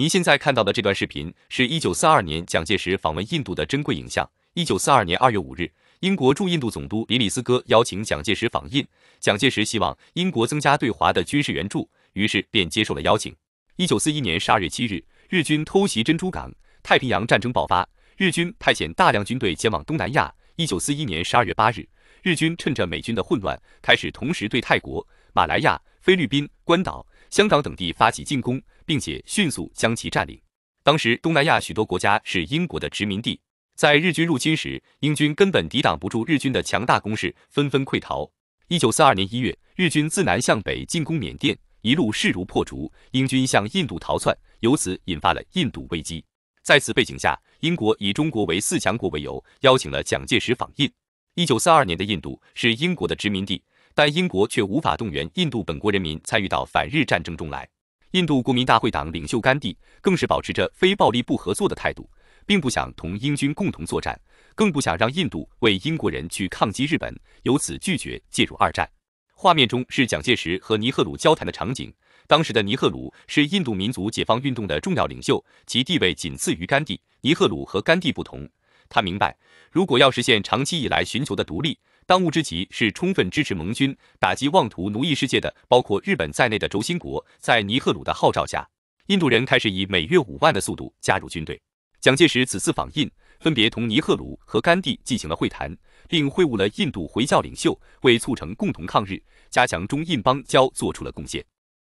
您现在看到的这段视频是一九四二年蒋介石访问印度的珍贵影像。一九四二年二月五日，英国驻印度总督里里斯哥邀请蒋介石访印，蒋介石希望英国增加对华的军事援助，于是便接受了邀请。一九四一年十二月七日，日军偷袭珍珠港，太平洋战争爆发，日军派遣大量军队前往东南亚。一九四一年十二月八日，日军趁着美军的混乱，开始同时对泰国、马来亚、菲律宾、关岛。香港等地发起进攻，并且迅速将其占领。当时，东南亚许多国家是英国的殖民地，在日军入侵时，英军根本抵挡不住日军的强大攻势，纷纷溃逃。一九四二年一月，日军自南向北进攻缅甸，一路势如破竹，英军向印度逃窜，由此引发了印度危机。在此背景下，英国以中国为四强国为由，邀请了蒋介石访印。一九四二年的印度是英国的殖民地。但英国却无法动员印度本国人民参与到反日战争中来。印度国民大会党领袖甘地更是保持着非暴力不合作的态度，并不想同英军共同作战，更不想让印度为英国人去抗击日本，由此拒绝介入二战。画面中是蒋介石和尼赫鲁交谈的场景。当时的尼赫鲁是印度民族解放运动的重要领袖，其地位仅次于甘地。尼赫鲁和甘地不同，他明白如果要实现长期以来寻求的独立。当务之急是充分支持盟军打击妄图奴役世界的包括日本在内的轴心国。在尼赫鲁的号召下，印度人开始以每月五万的速度加入军队。蒋介石此次访印，分别同尼赫鲁和甘地进行了会谈，并会晤了印度回教领袖，为促成共同抗日、加强中印邦交做出了贡献。